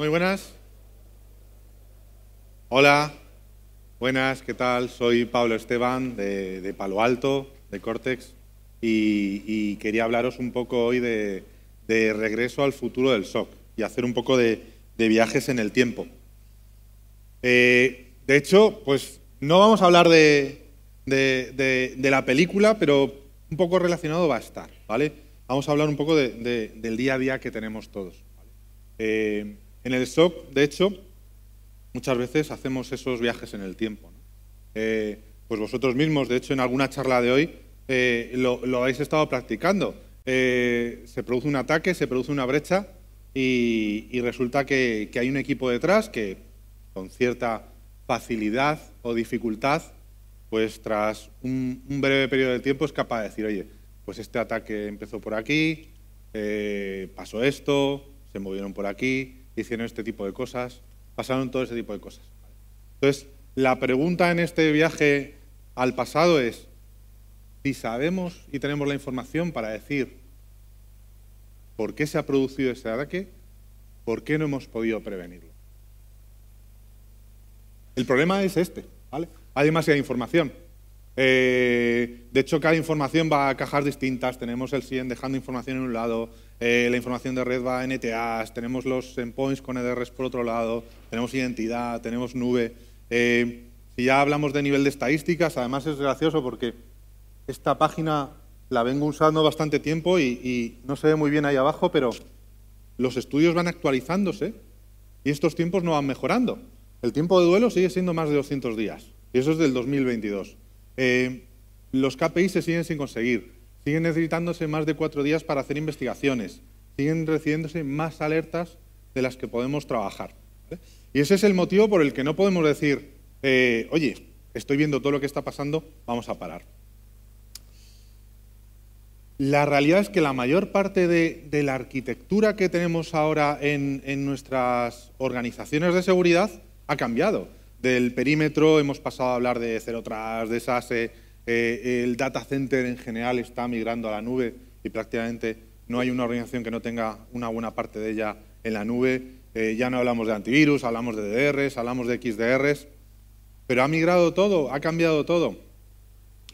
Muy buenas. Hola, buenas, ¿qué tal? Soy Pablo Esteban de, Palo Alto, de Cortex, y, quería hablaros un poco hoy de, regreso al futuro del SOC y hacer un poco de, viajes en el tiempo. Eh, de hecho, pues no vamos a hablar de, la película, pero un poco relacionado va a estar, ¿vale? Vamos a hablar un poco del día a día que tenemos todos. ¿vale? Eh, en el SOC, de hecho, muchas veces hacemos esos viajes en el tiempo. Eh, pues vosotros mismos, de hecho, en alguna charla de hoy eh, lo, habéis estado practicando. Eh, se produce un ataque, se produce una brecha y, resulta que, hay un equipo detrás que, con cierta facilidad o dificultad, pues tras un breve periodo de tiempo es capaz de decir, oye, pues este ataque empezó por aquí, pasó esto, se movieron por aquí, hicieron este tipo de cosas, pasaron todo ese tipo de cosas. Entonces, la pregunta en este viaje al pasado es, si sabemos y tenemos la información para decir por qué se ha producido ese ataque, ¿por qué no hemos podido prevenirlo? El problema es este, ¿vale? Hay demasiada información. Eh, de hecho, cada información va a cajas distintas. Tenemos el cien dejando información en un lado, eh, la información de red va a NTAs, e tenemos los endpoints con EDRs por otro lado, tenemos identidad, tenemos nube. Eh, si ya hablamos de nivel de estadísticas, además es gracioso porque esta página la vengo usando bastante tiempo y, no se ve muy bien ahí abajo, pero los estudios van actualizándose y estos tiempos no van mejorando. El tiempo de duelo sigue siendo más de 200 días y eso es del 2022. Eh, los KPIs se siguen sin conseguir. Siguen necesitándose más de cuatro días para hacer investigaciones. Siguen recibiéndose más alertas de las que podemos trabajar. Y ese es el motivo por el que no podemos decir, eh, oye, estoy viendo todo lo que está pasando, vamos a parar. La realidad es que la mayor parte de, la arquitectura que tenemos ahora en, nuestras organizaciones de seguridad ha cambiado. Del perímetro hemos pasado a hablar de cero tras, de SASE, eh, eh, el data center en general está migrando a la nube y prácticamente no hay una organización que no tenga una buena parte de ella en la nube. Eh, ya no hablamos de antivirus, hablamos de DRs, hablamos de XDRs, pero ha migrado todo, ha cambiado todo.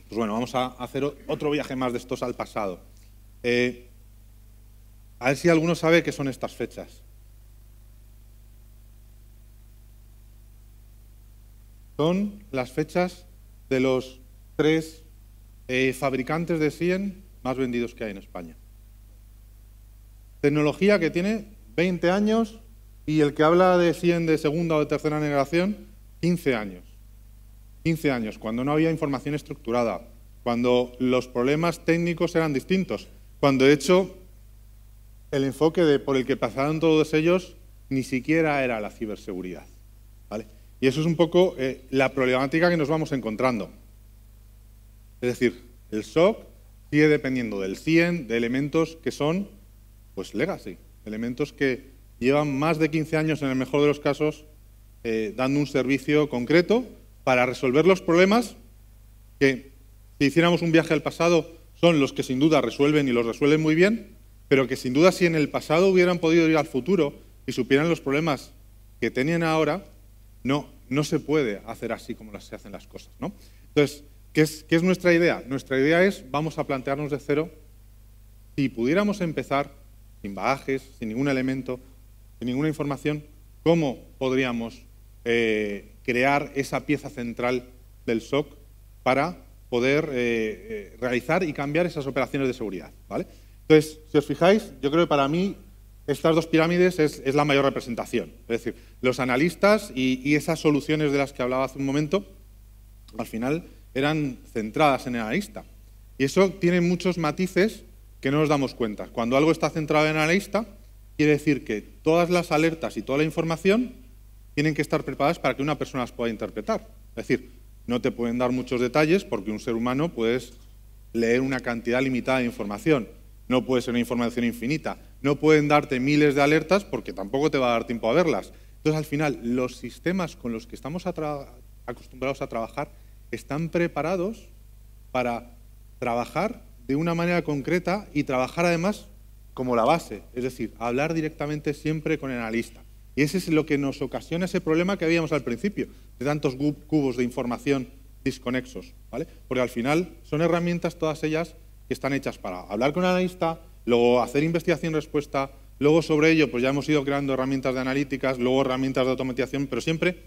Pues bueno, vamos a hacer otro viaje más de estos al pasado. Eh, a ver si alguno sabe qué son estas fechas. Son las fechas de los tres eh, fabricantes de 100 más vendidos que hay en España. Tecnología que tiene 20 años y el que habla de 100 de segunda o de tercera generación, 15 años. 15 años, cuando no había información estructurada, cuando los problemas técnicos eran distintos, cuando de hecho el enfoque por el que pasaron todos ellos ni siquiera era la ciberseguridad. ¿vale? Y eso es un poco eh, la problemática que nos vamos encontrando. Es decir, el SOC sigue dependiendo del CIEN, de elementos que son pues legacy, elementos que llevan más de 15 años en el mejor de los casos eh, dando un servicio concreto para resolver los problemas que si hiciéramos un viaje al pasado son los que sin duda resuelven y los resuelven muy bien, pero que sin duda si en el pasado hubieran podido ir al futuro y supieran los problemas que tenían ahora, no, no se puede hacer así como se hacen las cosas. ¿no? Entonces, ¿Qué es, nuestra idea? Nuestra idea es, vamos a plantearnos de cero, si pudiéramos empezar, sin bagajes, sin ningún elemento, sin ninguna información, ¿cómo podríamos eh, crear esa pieza central del SOC para poder eh, eh, realizar y cambiar esas operaciones de seguridad? ¿vale? Entonces, si os fijáis, yo creo que para mí estas dos pirámides es, la mayor representación. Es decir, los analistas y esas soluciones de las que hablaba hace un momento al final eran centradas en el analista. Y eso tiene muchos matices que no nos damos cuenta. Cuando algo está centrado en el analista, quiere decir que todas las alertas y toda la información tienen que estar preparadas para que una persona las pueda interpretar. Es decir, no te pueden dar muchos detalles porque un ser humano puede leer una cantidad limitada de información. No puede ser una información infinita. No pueden darte miles de alertas porque tampoco te va a dar tiempo a verlas. Entonces, al final, los sistemas con los que estamos acostumbrados a trabajar, están preparados para trabajar de una manera concreta y trabajar además como la base, es decir, hablar directamente siempre con el analista. Y ese es lo que nos ocasiona ese problema que habíamos al principio, de tantos cubos de información desconexos, ¿vale? Porque al final son herramientas todas ellas que están hechas para hablar con el analista, luego hacer investigación respuesta, luego sobre ello pues ya hemos ido creando herramientas de analíticas, luego herramientas de automatización, pero siempre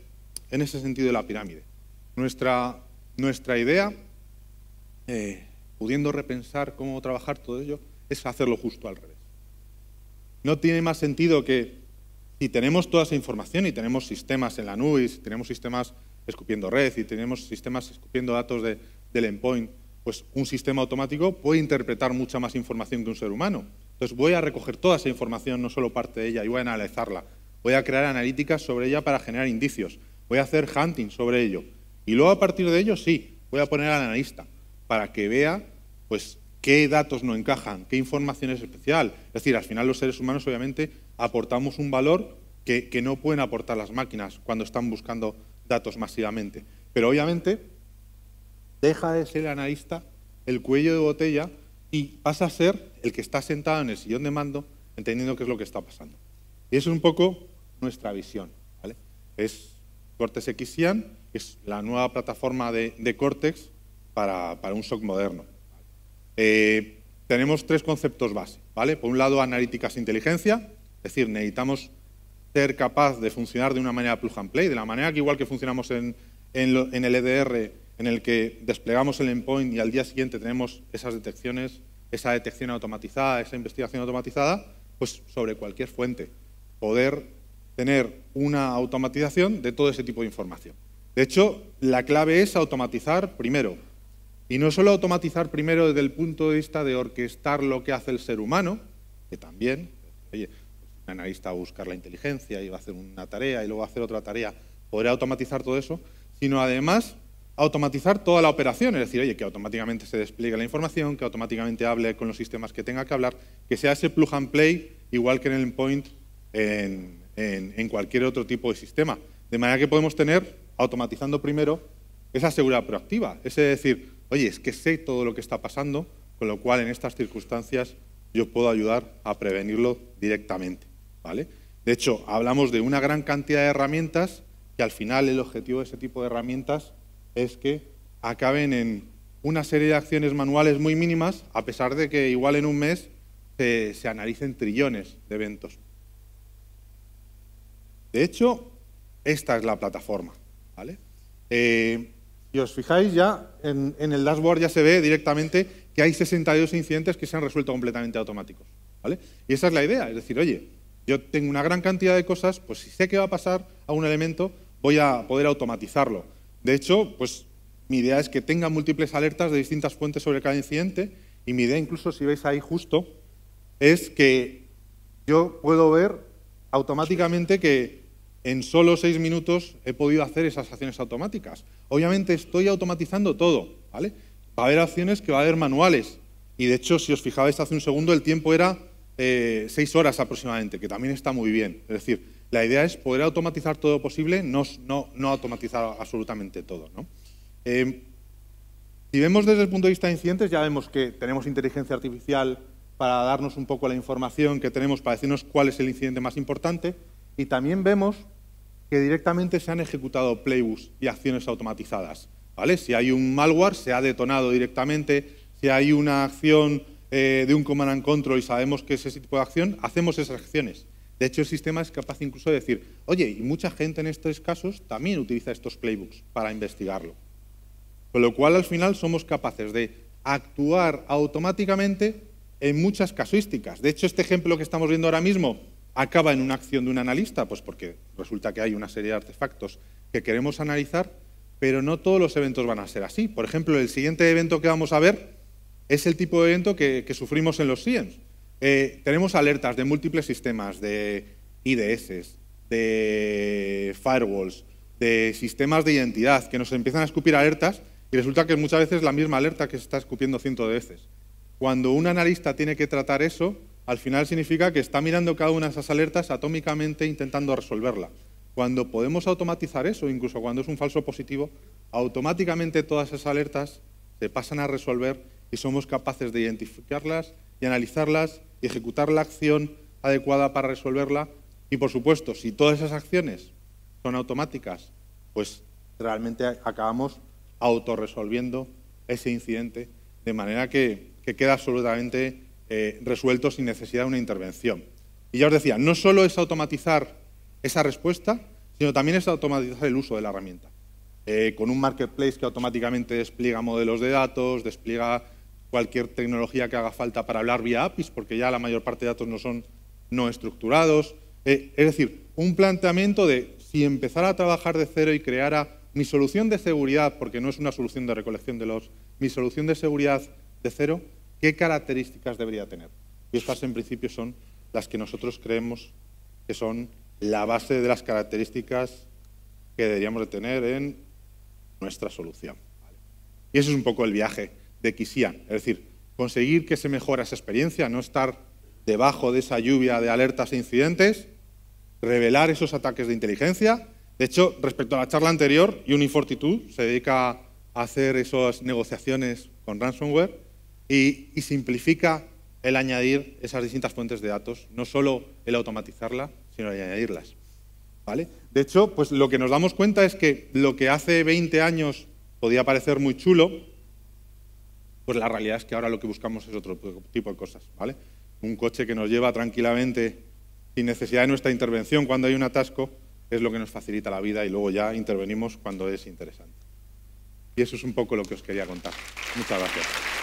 en ese sentido de la pirámide. Nuestra, idea, eh, pudiendo repensar cómo trabajar todo ello, es hacerlo justo al revés. No tiene más sentido que si tenemos toda esa información y tenemos sistemas en la nube, si tenemos sistemas escupiendo red y tenemos sistemas escupiendo datos del endpoint, pues un sistema automático puede interpretar mucha más información que un ser humano. Entonces voy a recoger toda esa información, no solo parte de ella, y voy a analizarla. Voy a crear analíticas sobre ella para generar indicios, voy a hacer hunting sobre ello. Y luego a partir de ello, sí, voy a poner al analista para que vea pues, qué datos no encajan, qué información es especial. Es decir, al final los seres humanos obviamente aportamos un valor que, no pueden aportar las máquinas cuando están buscando datos masivamente. Pero obviamente deja de ser el analista el cuello de botella y pasa a ser el que está sentado en el sillón de mando entendiendo qué es lo que está pasando. Y eso es un poco nuestra visión. ¿vale? Es Cortex xian que es la nueva plataforma de, Cortex para, un SOC moderno. Eh, tenemos tres conceptos base. ¿vale? Por un lado, analíticas e inteligencia, es decir, necesitamos ser capaz de funcionar de una manera plug and play, de la manera que igual que funcionamos en, en el EDR, en el que desplegamos el endpoint y al día siguiente tenemos esas detecciones, esa detección automatizada, esa investigación automatizada, pues sobre cualquier fuente. Poder tener una automatización de todo ese tipo de información. De hecho, la clave es automatizar primero. Y no solo automatizar primero desde el punto de vista de orquestar lo que hace el ser humano, que también, oye, pues, un analista va a buscar la inteligencia y va a hacer una tarea y luego va a hacer otra tarea, podrá automatizar todo eso, sino además automatizar toda la operación, es decir, oye, que automáticamente se despliegue la información, que automáticamente hable con los sistemas que tenga que hablar, que sea ese plug and play igual que en el endpoint en, en, cualquier otro tipo de sistema. De manera que podemos tener, automatizando primero, esa seguridad proactiva. Es decir, oye, es que sé todo lo que está pasando, con lo cual en estas circunstancias yo puedo ayudar a prevenirlo directamente. ¿vale? De hecho, hablamos de una gran cantidad de herramientas que al final el objetivo de ese tipo de herramientas es que acaben en una serie de acciones manuales muy mínimas, a pesar de que igual en un mes se, se analicen trillones de eventos. De hecho, esta es la plataforma. ¿vale? Eh, y os fijáis ya, en, el dashboard ya se ve directamente que hay 62 incidentes que se han resuelto completamente automáticos. ¿vale? Y esa es la idea, es decir, oye, yo tengo una gran cantidad de cosas, pues si sé que va a pasar a un elemento, voy a poder automatizarlo. De hecho, pues mi idea es que tenga múltiples alertas de distintas fuentes sobre cada incidente y mi idea incluso, si veis ahí justo, es que yo puedo ver automáticamente que en solo seis minutos he podido hacer esas acciones automáticas. Obviamente estoy automatizando todo, ¿vale? Va a haber acciones que va a haber manuales. Y de hecho, si os fijáis hace un segundo, el tiempo era eh, seis horas aproximadamente, que también está muy bien. Es decir, la idea es poder automatizar todo lo posible, no, no, no automatizar absolutamente todo. ¿no? Eh, si vemos desde el punto de vista de incidentes, ya vemos que tenemos inteligencia artificial para darnos un poco la información que tenemos para decirnos cuál es el incidente más importante. Y también vemos que directamente se han ejecutado playbooks y acciones automatizadas. ¿vale? Si hay un malware, se ha detonado directamente. Si hay una acción eh, de un command and control y sabemos que es ese tipo de acción, hacemos esas acciones. De hecho, el sistema es capaz incluso de decir, oye, y mucha gente en estos casos también utiliza estos playbooks para investigarlo. Con lo cual, al final, somos capaces de actuar automáticamente en muchas casuísticas. De hecho, este ejemplo que estamos viendo ahora mismo acaba en una acción de un analista, pues porque resulta que hay una serie de artefactos que queremos analizar, pero no todos los eventos van a ser así. Por ejemplo, el siguiente evento que vamos a ver es el tipo de evento que, sufrimos en los SIEMs. Eh, tenemos alertas de múltiples sistemas, de IDS, de firewalls, de sistemas de identidad, que nos empiezan a escupir alertas y resulta que muchas veces es la misma alerta que se está escupiendo cientos de veces. Cuando un analista tiene que tratar eso, al final significa que está mirando cada una de esas alertas atómicamente intentando resolverla. Cuando podemos automatizar eso, incluso cuando es un falso positivo, automáticamente todas esas alertas se pasan a resolver y somos capaces de identificarlas y analizarlas y ejecutar la acción adecuada para resolverla. Y por supuesto, si todas esas acciones son automáticas, pues realmente acabamos autorresolviendo ese incidente. De manera que que queda absolutamente eh, resuelto sin necesidad de una intervención. Y ya os decía, no solo es automatizar esa respuesta, sino también es automatizar el uso de la herramienta. Eh, con un marketplace que automáticamente despliega modelos de datos, despliega cualquier tecnología que haga falta para hablar vía APIs, porque ya la mayor parte de datos no son no estructurados. Eh, es decir, un planteamiento de si empezara a trabajar de cero y creara mi solución de seguridad, porque no es una solución de recolección de los, mi solución de seguridad de cero, ¿Qué características debería tener? Y estas en principio son las que nosotros creemos que son la base de las características que deberíamos de tener en nuestra solución. Y ese es un poco el viaje de Kisian, es decir, conseguir que se mejore esa experiencia, no estar debajo de esa lluvia de alertas e incidentes, revelar esos ataques de inteligencia. De hecho, respecto a la charla anterior, Unifortitude se dedica a hacer esas negociaciones con ransomware y, simplifica el añadir esas distintas fuentes de datos, no solo el automatizarla, sino el añadirlas. De hecho, pues lo que nos damos cuenta es que lo que hace 20 años podía parecer muy chulo, pues la realidad es que ahora lo que buscamos es otro tipo de cosas, Un coche que nos lleva tranquilamente sin necesidad de nuestra intervención cuando hay un atasco es lo que nos facilita la vida y luego ya intervenimos cuando es interesante. Y eso es un poco lo que os quería contar. Muchas gracias.